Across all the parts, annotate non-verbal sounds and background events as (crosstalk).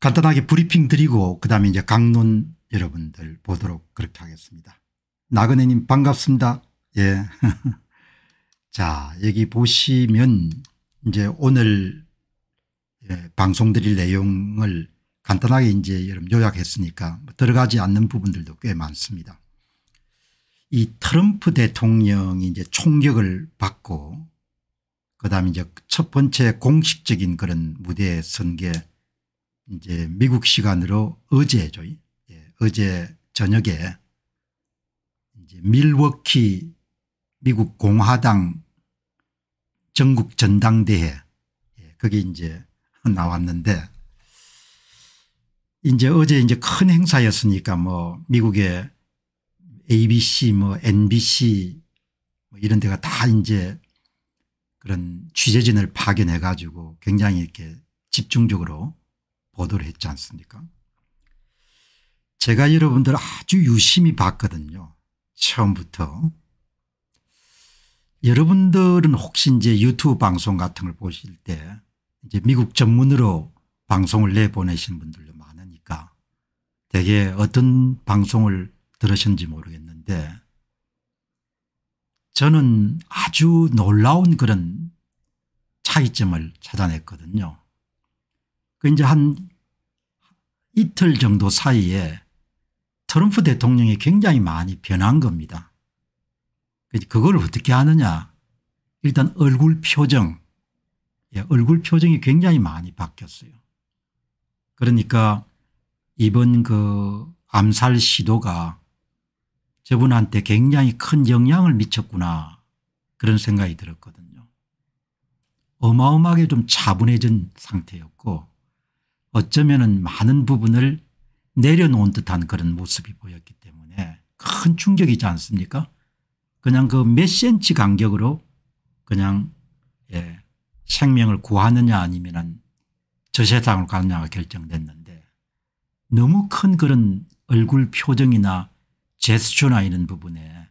간단하게 브리핑 드리고 그다음에 이제 강론 여러분들 보도록 그렇게 하겠습니다. 나그네님 반갑습니다. 예. (laughs) 자 여기 보시면 이제 오늘 예, 방송드릴 내용을 간단하게 이제 여러분 요약했으니까 뭐 들어가지 않는 부분들도 꽤 많습니다. 이 트럼프 대통령이 이제 총격을 받고 그다음에 이제 첫 번째 공식적인 그런 무대에 선게 이제 미국 시간으로 어제죠. 예, 어제 저녁에 이제 밀워키 미국 공화당 전국 전당대회 예, 그게 이제 (laughs) 나왔는데 이제 어제 이제 큰 행사였으니까 뭐 미국의 ABC 뭐 NBC 뭐 이런 데가 다 이제 그런 취재진을 파견해 가지고 굉장히 이렇게 집중적으로 보도를 했지 않습니까 제가 여러분들 아주 유심히 봤거든요. 처음부터. 여러분들은 혹시 이제 유튜브 방송 같은 걸 보실 때 이제 미국 전문으로 방송을 내보내신 분들도 많으니까 되게 어떤 방송을 들으신지 모르겠는데 저는 아주 놀라운 그런 차이점을 찾아냈거든요. 그 이제 한 이틀 정도 사이에 트럼프 대통령이 굉장히 많이 변한 겁니다. 그걸 어떻게 하느냐 일단 얼굴 표정 예, 얼굴 표정이 굉장히 많이 바뀌었어요. 그러니까 이번 그 암살 시도가 저분한테 굉장히 큰 영향을 미쳤구나 그런 생각이 들었거든요. 어마어마하게 좀 차분해진 상태였고 어쩌면 많은 부분을 내려놓은 듯한 그런 모습이 보였기 때문에 큰 충격이지 않습니까 그냥 그 몇 센치 간격으로 그냥 예, 생명을 구하느냐 아니면 저 세상을 가느냐가 결정됐는데 너무 큰 그런 얼굴 표정이나 제스처나 이런 부분에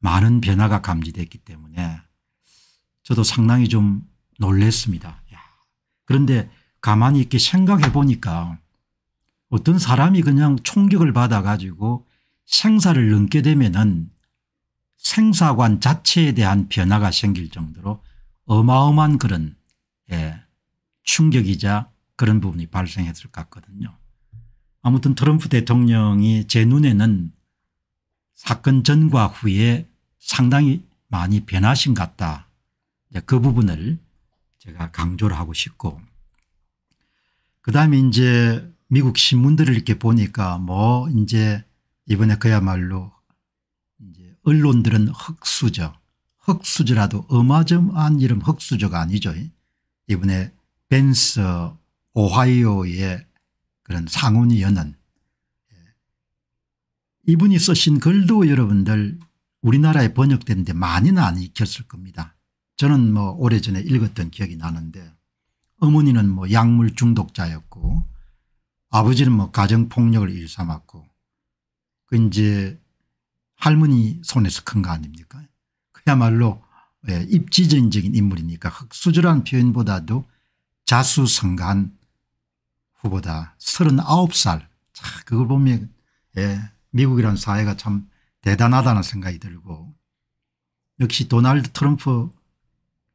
많은 변화가 감지됐기 때문에 저도 상당히 좀 놀랬습니다. 야. 그런데 가만히 이렇게 생각해 보니까 어떤 사람이 그냥 총격을 받아가지고 생사를 넘게 되면은 생사관 자체에 대한 변화가 생길 정도로 어마어마한 그런 예, 충격이자 그런 부분이 발생했을 것 같거든요. 아무튼 트럼프 대통령이 제 눈에는 사건 전과 후에 상당히 많이 변하신 것 같다. 그 부분을 제가 강조를 하고 싶고 그다음에 이제 미국 신문들을 이렇게 보니까 뭐 이제 이번에 그야말로 이제 언론들은 흑수저 흑수저라도 어마저마한 이름 흑수저가 아니죠. 이번에 벤스 오하이오의 그런 상훈이 여는 이분이 쓰신 글도 여러분들 우리나라에 번역된 데 많이는 안 익혔을 겁니다. 저는 뭐 오래전에 읽었던 기억이 나는데 어머니는 뭐 약물 중독자였고 아버지는 뭐 가정폭력을 일삼았고 그 이제 할머니 손에서 큰 거 아닙니까 그야말로 예, 입지전적인 인물이니까 흑수절한 표현보다도 자수성가한 후보다 39살 자, 그걸 보면 예, 미국이란 사회가 참 대단하다는 생각이 들고 역시 도널드 트럼프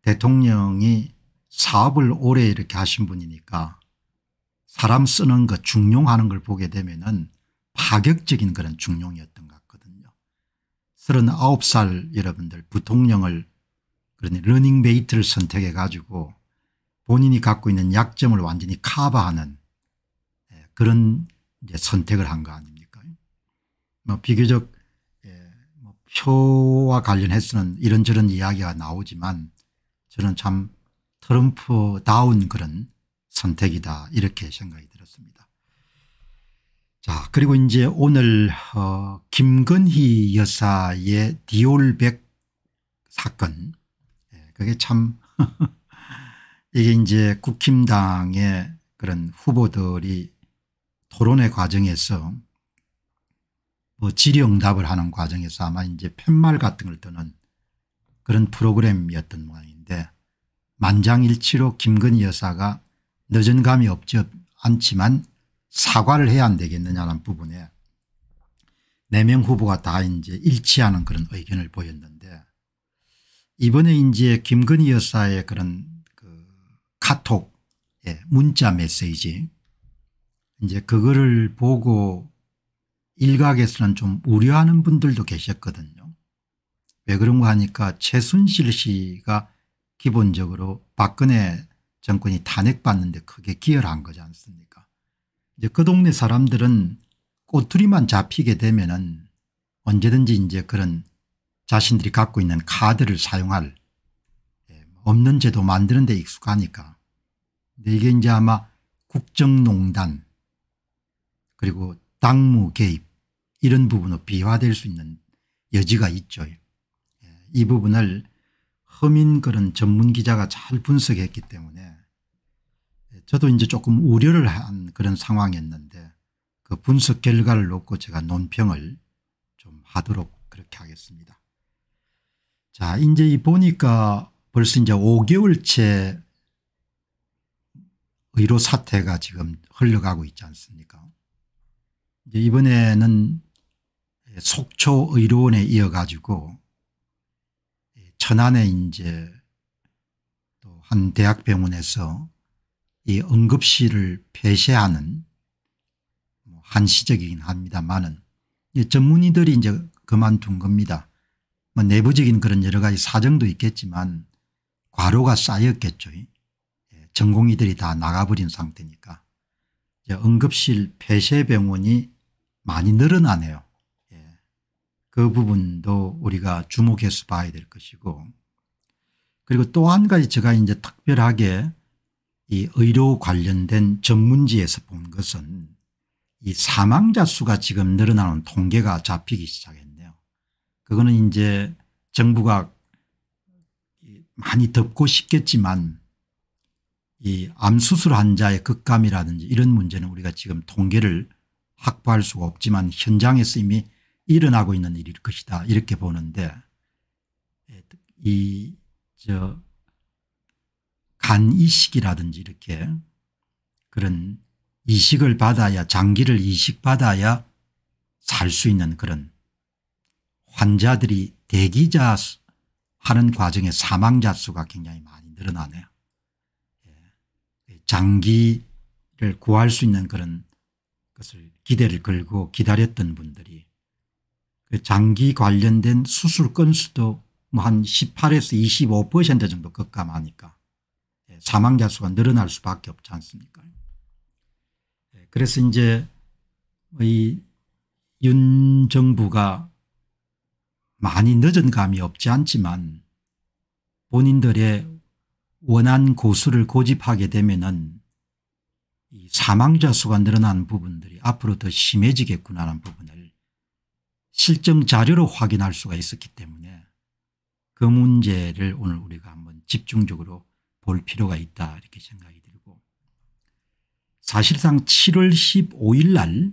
대통령이 사업을 오래 이렇게 하신 분이니까 사람 쓰는 거 중용하는 걸 보게 되면 은 파격적인 그런 중용이었던 것 같거든요. 39살 여러분들 부통령을 그러니 러닝베이트를 선택해 가지고 본인이 갖고 있는 약점을 완전히 카바하는 예, 그런 선택을 한 거 아닙니까 뭐 비교적 예, 뭐 표와 관련해서는 이런저런 이야기가 나오지만 저는 참 트럼프다운 그런 선택이다 이렇게 생각이 들었습니다. 자 그리고 이제 오늘 어 김건희 여사의 디올백 사건 예, 그게 참 (laughs) 이게 이제 국힘당의 그런 후보들이 토론의 과정에서 뭐 질의응답을 하는 과정에서 아마 이제 팻말 같은 걸 뜨는 그런 프로그램이었던 모양입니다. 만장일치로 김건희 여사가 늦은 감이 없지 않지만 사과를 해야 안 되겠느냐는 부분에 네 명 후보가 다 이제 일치하는 그런 의견을 보였는데 이번에 이제 김건희 여사의 그런 그 카톡 예, 문자 메시지 이제 그거를 보고 일각에서는 좀 우려하는 분들도 계셨거든요. 왜 그런가 하니까 최순실 씨가 기본적으로 박근혜 정권이 탄핵받는데 크게 기여를 한 거지 않습니까 이제 그 동네 사람들은 꼬투리만 잡히게 되면 은 언제든지 이제 그런 자신들이 갖고 있는 카드를 사용할 예, 없는 제도 만드는 데 익숙하니까 근데 이게 이제 아마 국정농단 그리고 당무 개입 이런 부분으로 비화될 수 있는 여지가 있죠. 예, 이 부분을 험민 그런 전문 기자가 잘 분석했기 때문에 저도 이제 조금 우려를 한 그런 상황이었는데 그 분석 결과를 놓고 제가 논평을 좀 하도록 그렇게 하겠습니다. 자, 이제 이 보니까 벌써 이제 5개월째 의료 사태가 지금 흘러가고 있지 않습니까? 이제 이번에는 속초 의료원에 이어가지고 천안에 이제 또 한 대학병원에서 이 응급실을 폐쇄하는 뭐 한시적이긴 합니다만은 전문의들이 이제 그만둔 겁니다. 뭐 내부적인 그런 여러 가지 사정도 있겠지만 과로가 쌓였겠죠. 예, 전공의들이 다 나가버린 상태니까. 응급실 폐쇄병원이 많이 늘어나네요. 그 부분도 우리가 주목해서 봐야 될 것이고 그리고 또 한 가지 제가 이제 특별하게 이 의료 관련된 전문지에서 본 것은 이 사망자 수가 지금 늘어나는 통계가 잡히기 시작했네요. 그거는 이제 정부가 많이 덮고 싶겠지만 이 암수술 환자의 극감이라든지 이런 문제는 우리가 지금 통계를 확보할 수가 없지만 현장에서 이미 일어나고 있는 일일 것이다 이렇게 보는데 예, 이저 간이식이라든지 이렇게 그런 이식을 받아야 장기를 이식받아야 살 수 있는 그런 환자들이 대기자 하는 과정에 사망자 수가 굉장히 많이 늘어나네요. 예, 그 장기를 구할 수 있는 그런 것을 기대를 걸고 기다렸던 분들이 그 장기 관련된 수술 건수도 뭐한 18에서 25% 정도 급감하니까 예, 사망자 수가 늘어날 수밖에 없지 않습니까 예, 그래서 이제 뭐 이윤 정부가 많이 늦은 감이 없지 않지만 본인들의 원한 고수를 고집하게 되면은 사망자 수가 늘어난 부분들이 앞으로 더 심해지겠구나라는 부분을 실증 자료로 확인할 수가 있었기 때문에 그 문제를 오늘 우리가 한번 집중적으로 볼 필요가 있다 이렇게 생각이 들고 사실상 7월 15일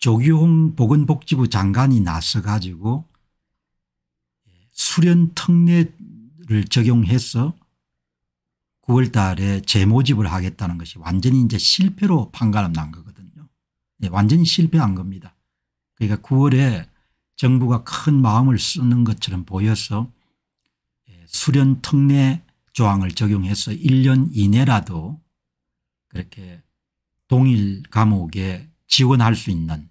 날조기홍 보건복지부 장관이 나서 가지고 수련 특례를 적용해서 9월 달에 재모집을 하겠다는 것이 완전히 이제 실패로 판가름 난 거거든요. 네, 완전히 실패한 겁니다. 그러니까 9월에 정부가 큰 마음을 쓰는 것처럼 보여서 예, 수련 특례 조항을 적용해서 1년 이내라도 그렇게 동일 감옥에 지원할 수 있는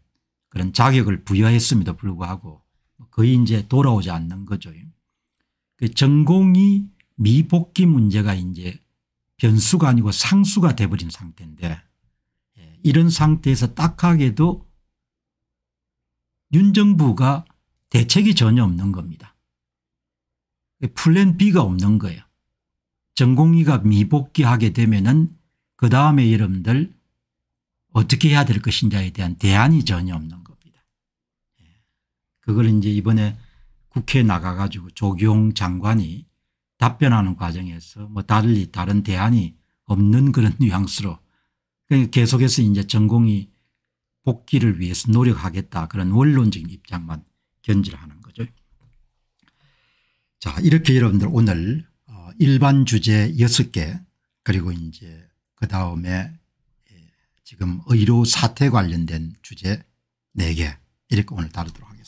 그런 자격을 부여했음에도 불구하고 거의 이제 돌아오지 않는 거죠. 그 전공이 미복귀 문제가 이제 변수가 아니고 상수가 돼버린 상태인데 예, 이런 상태에서 딱하게도 윤 정부가 대책이 전혀 없는 겁니다. 플랜 B가 없는 거예요. 전공의가 미복귀하게 되면은 그 다음에 여러분들 어떻게 해야 될 것인지에 대한 대안이 전혀 없는 겁니다. 예. 그걸 이제 이번에 국회에 나가가지고 조기 장관이 답변하는 과정에서 뭐 달리 다른 대안이 없는 그런 (laughs) 뉘앙스로 그러니까 계속해서 이제 전공이 복귀를 위해서 노력하겠다 그런 원론적인 입장만 견지를하는 거죠. 자 이렇게 여러분들 오늘 어, 일반 주제 6개 그리고 이제 그 다음에 예, 지금 의료 사태 관련된 주제 4개 이렇게 오늘 다루도록 하겠습니다.